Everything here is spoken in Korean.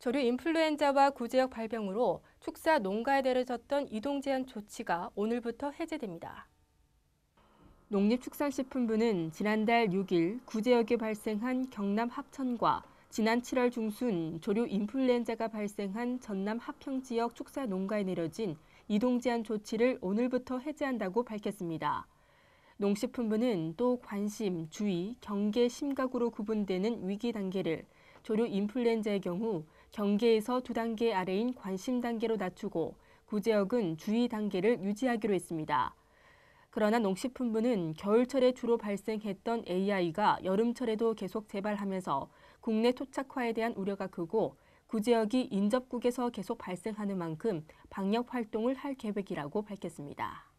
조류 인플루엔자와 구제역 발병으로 축사 농가에 내려졌던 이동 제한 조치가 오늘부터 해제됩니다. 농립축산식품부는 지난달 6일 구제역에 발생한 경남 합천과 지난 7월 중순 조류 인플루엔자가 발생한 전남 합평 지역 축사 농가에 내려진 이동 제한 조치를 오늘부터 해제한다고 밝혔습니다. 농식품부는 또 관심, 주의, 경계, 심각으로 구분되는 위기 단계를 조류 인플루엔자의 경우 경계에서 두 단계 아래인 관심 단계로 낮추고 구제역은 주의 단계를 유지하기로 했습니다. 그러나 농식품부는 겨울철에 주로 발생했던 AI가 여름철에도 계속 재발하면서 국내 토착화에 대한 우려가 크고 구제역이 인접국에서 계속 발생하는 만큼 방역 활동을 할 계획이라고 밝혔습니다.